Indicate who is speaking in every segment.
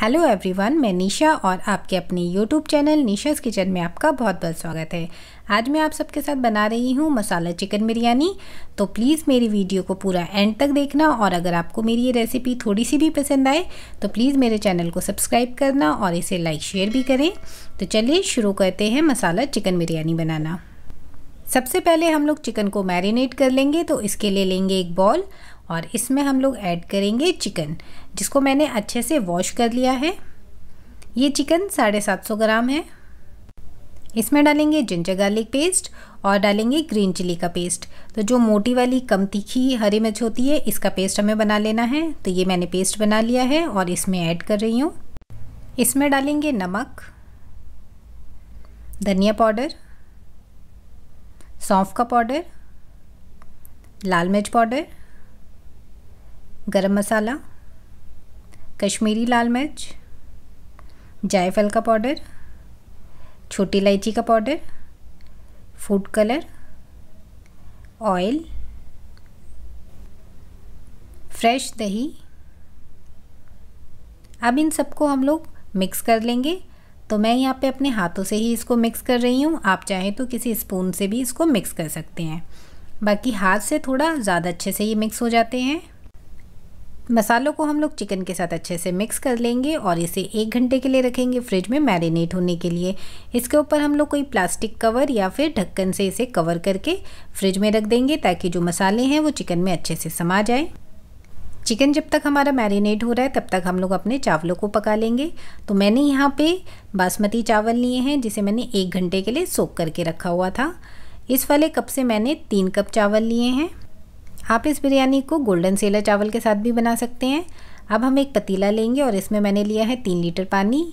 Speaker 1: hello everyone मैं निशा और आपके अपने यूट्यूब चैनल निशाज़ किचन में आपका बहुत बहुत स्वागत है आज मैं आप सबके साथ बना रही हूँ मसाला चिकन बिरयानी तो प्लीज़ मेरी वीडियो को पूरा एंड तक देखना और अगर आपको मेरी ये रेसिपी थोड़ी सी भी पसंद आए तो प्लीज़ मेरे चैनल को सब्सक्राइब करना और इसे लाइक शेयर भी करें तो चलिए शुरू करते हैं मसाला चिकन बिरयानी बनाना सबसे पहले हम लोग चिकन को मैरिनेट कर लेंगे तो इसके लिए लेंगे एक बॉल और इसमें हम लोग ऐड करेंगे चिकन जिसको मैंने अच्छे से वॉश कर लिया है ये चिकन साढ़े सात सौ ग्राम है इसमें डालेंगे जिंजर गार्लिक पेस्ट और डालेंगे ग्रीन चिली का पेस्ट तो जो मोटी वाली कम तीखी हरी मिर्च होती है इसका पेस्ट हमें बना लेना है तो ये मैंने पेस्ट बना लिया है और इसमें ऐड कर रही हूँ इसमें डालेंगे नमक धनिया पाउडर सौंफ का पाउडर लाल मिर्च पाउडर गरम मसाला कश्मीरी लाल मिर्च जायफल का पाउडर छोटी इलायची का powder food colour oil fresh दही अब इन सबको हम लोग मिक्स कर लेंगे तो मैं यहाँ पे अपने हाथों से ही इसको मिक्स कर रही हूँ आप चाहें तो किसी स्पून से भी इसको मिक्स कर सकते हैं बाकी हाथ से थोड़ा ज़्यादा अच्छे से ये मिक्स हो जाते हैं मसालों को हम लोग चिकन के साथ अच्छे से मिक्स कर लेंगे और इसे एक घंटे के लिए रखेंगे फ्रिज में मैरिनेट होने के लिए इसके ऊपर हम लोग कोई प्लास्टिक कवर या फिर ढक्कन से इसे कवर करके फ्रिज में रख देंगे ताकि जो मसाले हैं वो चिकन में अच्छे से समा जाए चिकन जब तक हमारा मैरिनेट हो रहा है तब तक हम लोग अपने चावलों को पका लेंगे तो मैंने यहाँ पे बासमती चावल लिए हैं जिसे मैंने एक घंटे के लिए सोख करके रखा हुआ था इस वाले कप से मैंने तीन कप चावल लिए हैं आप इस बिरयानी को गोल्डन सेला चावल के साथ भी बना सकते हैं अब हम एक पतीला लेंगे और इसमें मैंने लिया है तीन लीटर पानी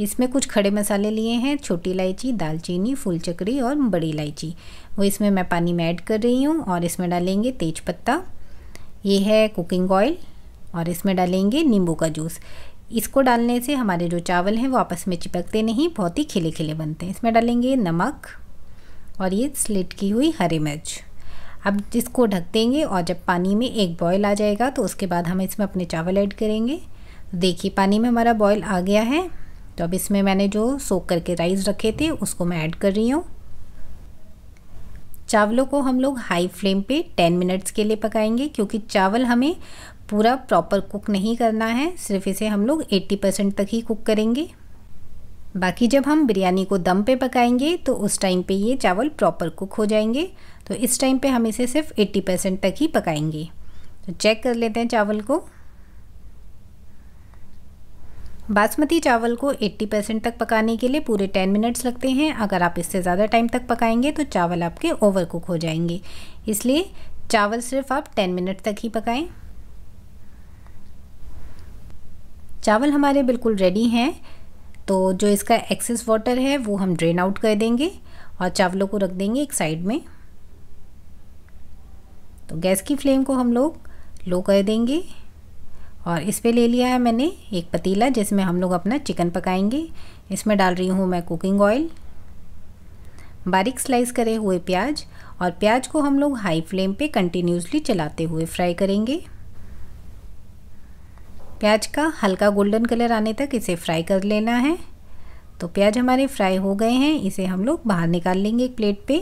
Speaker 1: इसमें कुछ खड़े मसाले लिए हैं छोटी इलायची दालचीनी फूल और बड़ी इलायची वो इसमें मैं पानी में ऐड कर रही हूँ और इसमें डालेंगे तेज पत्ता ये है कुकिंग ऑयल और इसमें डालेंगे नींबू का जूस इसको डालने से हमारे जो चावल हैं वो आपस में चिपकते नहीं बहुत ही खिले खिले बनते हैं इसमें डालेंगे नमक और ये स्लिट की हुई हरी मिर्च अब इसको ढक देंगे और जब पानी में एक बॉयल आ जाएगा तो उसके बाद हम इसमें अपने चावल ऐड करेंगे तो देखिए पानी में हमारा बॉयल आ गया है तो अब इसमें मैंने जो सोख करके राइस रखे थे उसको मैं ऐड कर रही हूँ चावलों को हम लोग हाई फ्लेम पे 10 मिनट्स के लिए पकाएंगे क्योंकि चावल हमें पूरा प्रॉपर कुक नहीं करना है सिर्फ इसे हम लोग 80 परसेंट तक ही कुक करेंगे बाकी जब हम बिरयानी को दम पे पकाएंगे तो उस टाइम पे ये चावल प्रॉपर कुक हो जाएंगे तो इस टाइम पे हम इसे सिर्फ 80 परसेंट तक ही पकाएंगे तो चेक कर लेते हैं चावल को बासमती चावल को 80 परसेंट तक पकाने के लिए पूरे 10 मिनट्स लगते हैं अगर आप इससे ज़्यादा टाइम तक पकाएंगे तो चावल आपके ओवर कुक हो जाएंगे इसलिए चावल सिर्फ आप टेन मिनट तक ही पकाएँ चावल हमारे बिल्कुल रेडी हैं तो जो इसका एक्सेस वाटर है वो हम ड्रेन आउट कर देंगे और चावलों को रख देंगे एक साइड में तो गैस की फ्लेम को हम लोग लो कर देंगे और इस पे ले लिया है मैंने एक पतीला जिसमें हम लोग अपना चिकन पकाएंगे इसमें डाल रही हूँ मैं कुकिंग ऑयल बारीक स्लाइस करे हुए प्याज और प्याज को हम लोग हाई फ्लेम पे कंटिन्यूसली चलाते हुए फ्राई करेंगे प्याज का हल्का गोल्डन कलर आने तक इसे फ्राई कर लेना है तो प्याज हमारे फ्राई हो गए हैं इसे हम लोग बाहर निकाल लेंगे एक प्लेट पे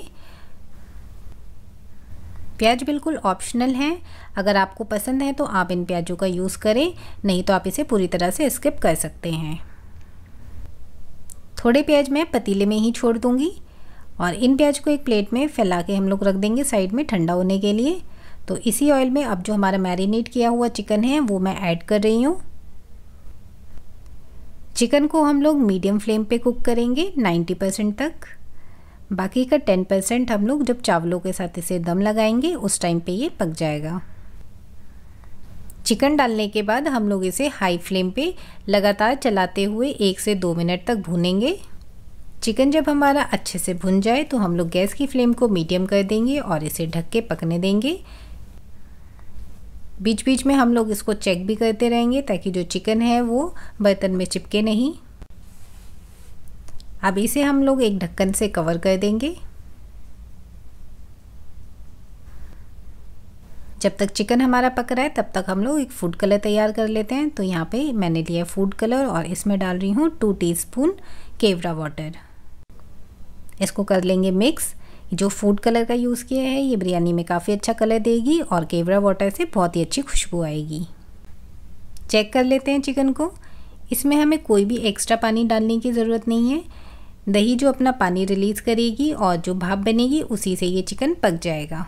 Speaker 1: प्याज बिल्कुल ऑप्शनल है अगर आपको पसंद है तो आप इन प्याजों का यूज़ करें नहीं तो आप इसे पूरी तरह से स्किप कर सकते हैं थोड़े प्याज मैं पतीले में ही छोड़ दूँगी और इन प्याज को एक प्लेट में फैला के हम लोग रख देंगे साइड में ठंडा होने के लिए तो इसी ऑयल में अब जो हमारा मैरिनेट किया हुआ चिकन है वो मैं ऐड कर रही हूँ चिकन को हम लोग मीडियम फ्लेम पे कुक करेंगे 90 परसेंट तक बाकी का 10 परसेंट हम लोग जब चावलों के साथ इसे दम लगाएंगे उस टाइम पे ये पक जाएगा चिकन डालने के बाद हम लोग इसे हाई फ्लेम पे लगातार चलाते हुए एक से दो मिनट तक भूनेंगे चिकन जब हमारा अच्छे से भुन जाए तो हम लोग गैस की फ्लेम को मीडियम कर देंगे और इसे ढक के पकने देंगे बीच बीच में हम लोग इसको चेक भी करते रहेंगे ताकि जो चिकन है वो बर्तन में चिपके नहीं अब इसे हम लोग एक ढक्कन से कवर कर देंगे जब तक चिकन हमारा पक रहा है तब तक हम लोग एक फूड कलर तैयार कर लेते हैं तो यहाँ पे मैंने लिया फूड कलर और इसमें डाल रही हूँ टू टीस्पून केवरा वाटर इसको कर लेंगे मिक्स जो फूड कलर का यूज़ किया है ये बिरयानी में काफ़ी अच्छा कलर देगी और केवरा वाटर से बहुत ही अच्छी खुशबू आएगी चेक कर लेते हैं चिकन को इसमें हमें कोई भी एक्स्ट्रा पानी डालने की ज़रूरत नहीं है दही जो अपना पानी रिलीज़ करेगी और जो भाप बनेगी उसी से ये चिकन पक जाएगा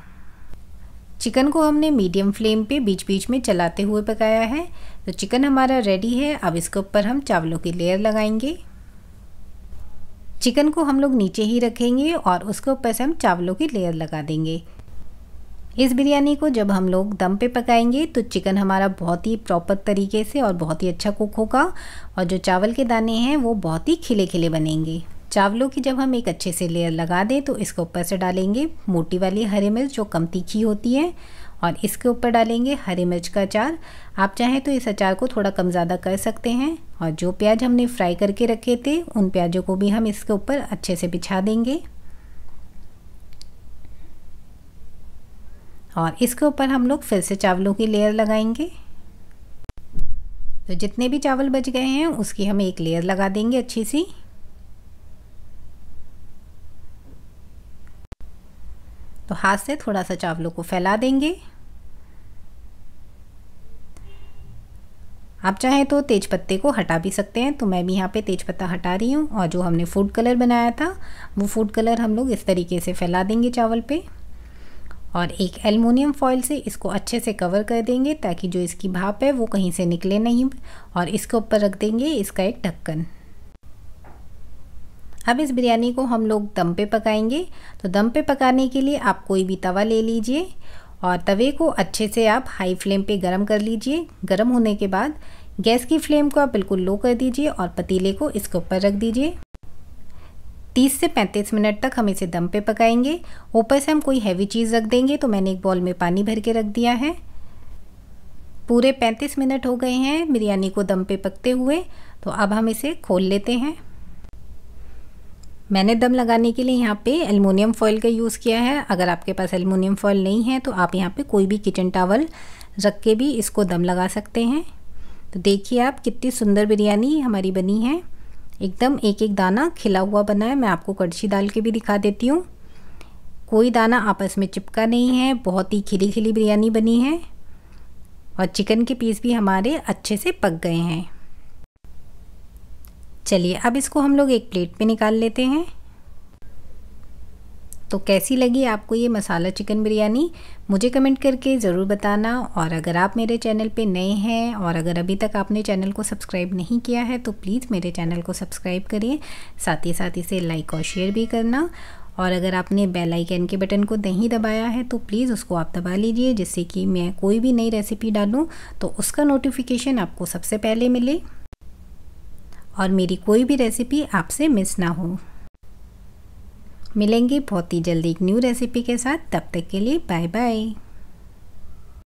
Speaker 1: चिकन को हमने मीडियम फ्लेम पे बीच बीच में चलाते हुए पकाया है तो चिकन हमारा रेडी है अब इसके ऊपर हम चावलों की लेयर लगाएंगे चिकन को हम लोग नीचे ही रखेंगे और उसके ऊपर से हम चावलों की लेयर लगा देंगे इस बिरयानी को जब हम लोग दम पे पकाएंगे तो चिकन हमारा बहुत ही प्रॉपर तरीके से और बहुत ही अच्छा कुक होगा और जो चावल के दाने हैं वो बहुत ही खिले खिले बनेंगे चावलों की जब हम एक अच्छे से लेयर लगा दें तो इसके ऊपर से डालेंगे मोटी वाली हरी मिर्च जो कम तीखी होती है और इसके ऊपर डालेंगे हरी मिर्च का अचार आप चाहें तो इस अचार को थोड़ा कम ज़्यादा कर सकते हैं और जो प्याज हमने फ्राई करके रखे थे उन प्याज़ों को भी हम इसके ऊपर अच्छे से बिछा देंगे और इसके ऊपर हम लोग फिर से चावलों की लेयर लगाएंगे तो जितने भी चावल बच गए हैं उसकी हम एक लेयर लगा देंगे अच्छी सी तो हाथ से थोड़ा सा चावलों को फैला देंगे आप चाहें तो तेज पत्ते को हटा भी सकते हैं तो मैं भी यहाँ पे तेज पत्ता हटा रही हूँ और जो हमने फूड कलर बनाया था वो फूड कलर हम लोग इस तरीके से फैला देंगे चावल पे और एक एलमोनियम फॉइल से इसको अच्छे से कवर कर देंगे ताकि जो इसकी भाप है वो कहीं से निकले नहीं और इसके ऊपर रख देंगे इसका एक ढक्कन अब इस बिरयानी को हम लोग दम पे पकाएंगे तो दम पे पकाने के लिए आप कोई भी तवा ले लीजिए और तवे को अच्छे से आप हाई फ्लेम पे गरम कर लीजिए गरम होने के बाद गैस की फ्लेम को आप बिल्कुल लो कर दीजिए और पतीले को इसके ऊपर रख दीजिए 30 से 35 मिनट तक हम इसे दम पे पकाएंगे ऊपर से हम कोई हैवी चीज़ रख देंगे तो मैंने एक बॉल में पानी भर के रख दिया है पूरे 35 मिनट हो गए हैं बिरयानी को दम पे पकते हुए तो अब हम इसे खोल लेते हैं मैंने दम लगाने के लिए यहाँ पे एलमोनियम फॉयल का यूज़ किया है अगर आपके पास एलमोनियम फॉयल नहीं है तो आप यहाँ पे कोई भी किचन टावल रख के भी इसको दम लगा सकते हैं तो देखिए आप कितनी सुंदर बिरयानी हमारी बनी है एकदम एक एक दाना खिला हुआ बना है मैं आपको कड़छी डाल के भी दिखा देती हूँ कोई दाना आपस में चिपका नहीं है बहुत ही खिली खिली बिरयानी बनी है और चिकन के पीस भी हमारे अच्छे से पक गए हैं चलिए अब इसको हम लोग एक प्लेट पे निकाल लेते हैं तो कैसी लगी आपको ये मसाला चिकन बिरयानी मुझे कमेंट करके ज़रूर बताना और अगर आप मेरे चैनल पे नए हैं और अगर अभी तक आपने चैनल को सब्सक्राइब नहीं किया है तो प्लीज़ मेरे चैनल को सब्सक्राइब करिए साथ ही साथ इसे लाइक और शेयर भी करना और अगर आपने बेल आइकन के बटन को नहीं दबाया है तो प्लीज़ उसको आप दबा लीजिए जिससे कि मैं कोई भी नई रेसिपी डालूँ तो उसका नोटिफिकेशन आपको सबसे पहले मिले और मेरी कोई भी रेसिपी आपसे मिस ना हो मिलेंगे बहुत ही जल्दी एक न्यू रेसिपी के साथ तब तक के लिए बाय बाय